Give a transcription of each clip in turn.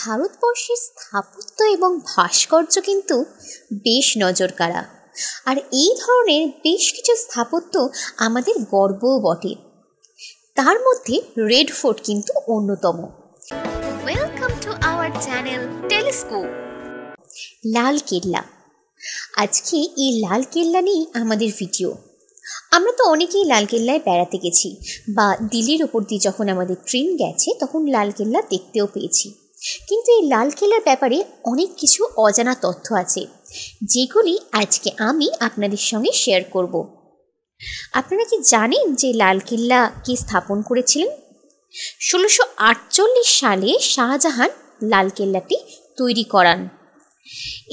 ভারতবর্ষের স্থাপত্য এবং ভাস্কর্য কিন্তু বেশ নজর কাড়া আর এই ধরনের বেশ কিছু স্থাপত্য আমাদের গর্বও বটে তার মধ্যে রেড ফোর্ট কিন্তু অন্যতম welcome to our channel telescope লাল কেল্লা আজকে এই লাল কেল্লা নিয়েই আমাদের ভিডিও আমরা তো অনেকেই লালকেল্লায় বেড়াতে গেছি বা দিল্লির ওপর দিয়ে যখন আমাদের ট্রেন গেছে তখন লালকেল্লা দেখতেও পেয়েছি কিন্তু এই লালকেল্লার ব্যাপারে অনেক কিছু অজানা তথ্য আছে যেগুলি আজকে আমি আপনাদের সঙ্গে শেয়ার করব আপনারা কি জানেন যে কেল্লা কি স্থাপন করেছিলেন ষোলোশো আটচল্লিশ সালে শাহজাহান লালকেল্লাটি তৈরি করান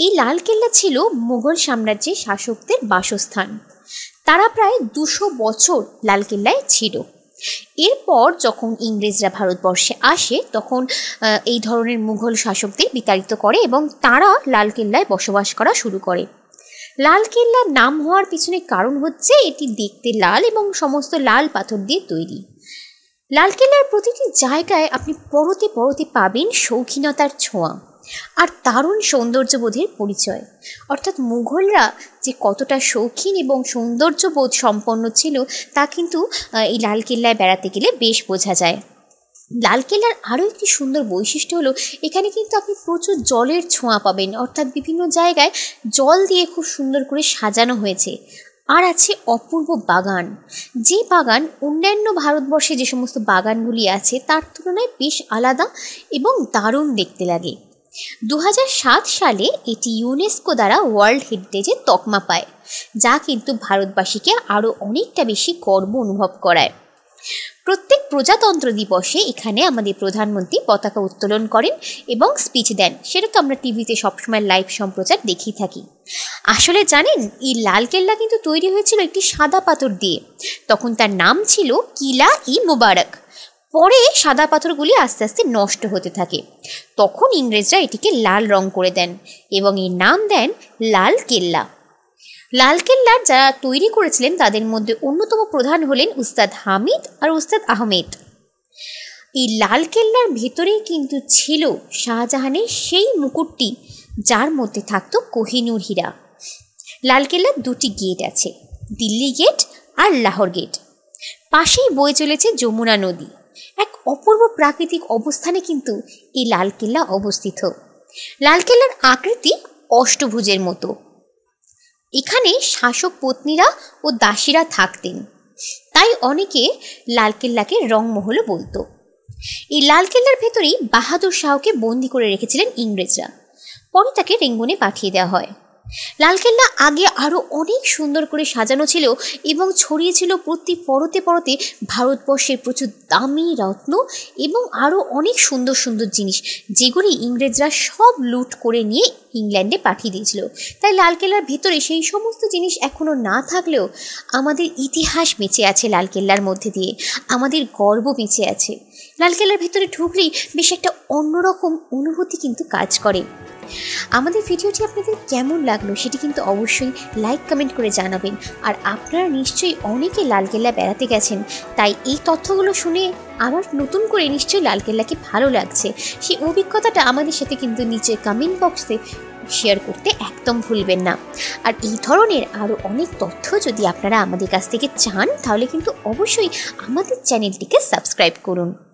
এই লালকেল্লা ছিল মুঘল সাম্রাজ্যের শাসকদের বাসস্থান তারা প্রায় দুশো বছর লালকেল্লায় ছিল এরপর যখন ইংরেজরা ভারতবর্ষে আসে তখন এই ধরনের মুঘল শাসকদের বিতাড়িত করে এবং তারা লালকেল্লায় বসবাস করা শুরু করে লালকেল্লার নাম হওয়ার পিছনে কারণ হচ্ছে এটি দেখতে লাল এবং সমস্ত লাল পাথর দিয়ে তৈরি লালকেল্লার প্রতিটি জায়গায় আপনি পরতে পরতে পাবেন শৌখিনতার ছোঁয়া আর দারুণ সৌন্দর্যবোধের পরিচয় অর্থাৎ মুঘলরা যে কতটা শৌখিন এবং সৌন্দর্যবোধ সম্পন্ন ছিল তা কিন্তু এই লালকেল্লায় বেড়াতে গেলে বেশ বোঝা যায় লালকেল্লার আরও একটি সুন্দর বৈশিষ্ট্য হলো এখানে কিন্তু আপনি প্রচুর জলের ছোঁয়া পাবেন অর্থাৎ বিভিন্ন জায়গায় জল দিয়ে খুব সুন্দর করে সাজানো হয়েছে আর আছে অপূর্ব বাগান যে বাগান অন্যান্য ভারতবর্ষে যে সমস্ত বাগানগুলি আছে তার তুলনায় বেশ আলাদা এবং দারুণ দেখতে লাগে দু সালে এটি ইউনেস্কো দ্বারা ওয়ার্ল্ড হেরিটেজে তকমা পায় যা কিন্তু ভারতবাসীকে আরও অনেকটা বেশি গর্ব অনুভব করায় প্রত্যেক প্রজাতন্ত্র দিবসে এখানে আমাদের প্রধানমন্ত্রী পতাকা উত্তোলন করেন এবং স্পিচ দেন সেটা তো আমরা টিভিতে সবসময় লাইভ সম্প্রচার দেখেই থাকি আসলে জানেন এই লাল কেল্লা কিন্তু তৈরি হয়েছিল একটি সাদা পাথর দিয়ে তখন তার নাম ছিল কিলা ই মুবারক পরে সাদা পাথরগুলি আস্তে আস্তে নষ্ট হতে থাকে তখন ইংরেজরা এটিকে লাল রং করে দেন এবং এর নাম দেন লাল কেল্লা লাল কেল্লার যারা তৈরি করেছিলেন তাদের মধ্যে অন্যতম প্রধান হলেন উস্তাদ হামিদ আর উস্তাদ আহমেদ এই লাল কেল্লার ভেতরেই কিন্তু ছিল শাহজাহানের সেই মুকুটটি যার মধ্যে থাকত কোহিনুর হীরা লালকেল্লার দুটি গেট আছে দিল্লি গেট আর লাহোর গেট পাশেই বয়ে চলেছে যমুনা নদী এক অপূর্ব প্রাকৃতিক অবস্থানে কিন্তু এই লালকেল্লা অবস্থিত লালকেল্লার আকৃতি অষ্টভুজের মতো এখানে শাসক পত্নীরা ও দাসীরা থাকতেন তাই অনেকে লালকেল্লাকে রংমহলও বলতো এই লালকেল্লার ভেতরেই বাহাদুর শাহকে বন্দি করে রেখেছিলেন ইংরেজরা পরে তাকে রেঙ্গুনে পাঠিয়ে দেওয়া হয় লালকেল্লা আগে আরও অনেক সুন্দর করে সাজানো ছিল এবং ছড়িয়েছিল প্রতি পরতে পরতে ভারতবর্ষের প্রচুর দামি রত্ন এবং আরও অনেক সুন্দর সুন্দর জিনিস যেগুলি ইংরেজরা সব লুট করে নিয়ে ইংল্যান্ডে পাঠিয়ে দিয়েছিল তাই লালকেল্লার ভিতরে সেই সমস্ত জিনিস এখনও না থাকলেও আমাদের ইতিহাস বেঁচে আছে লালকেল্লার মধ্যে দিয়ে আমাদের গর্ব বেঁচে আছে লালকেল্লার ভিতরে ঢুকলেই বেশ একটা অন্যরকম অনুভূতি কিন্তু কাজ করে আমাদের ভিডিওটি আপনাদের কেমন লাগলো সেটি কিন্তু অবশ্যই লাইক কমেন্ট করে জানাবেন আর আপনারা নিশ্চয়ই অনেকে লালকেল্লা বেড়াতে গেছেন তাই এই তথ্যগুলো শুনে আমার নতুন করে নিশ্চয়ই লালকেল্লাকে ভালো লাগছে সেই অভিজ্ঞতাটা আমাদের সাথে কিন্তু নিচে কমেন্ট বক্সে শেয়ার করতে একদম ভুলবেন না আর এই ধরনের আরও অনেক তথ্য যদি আপনারা আমাদের কাছ থেকে চান তাহলে কিন্তু অবশ্যই আমাদের চ্যানেলটিকে সাবস্ক্রাইব করুন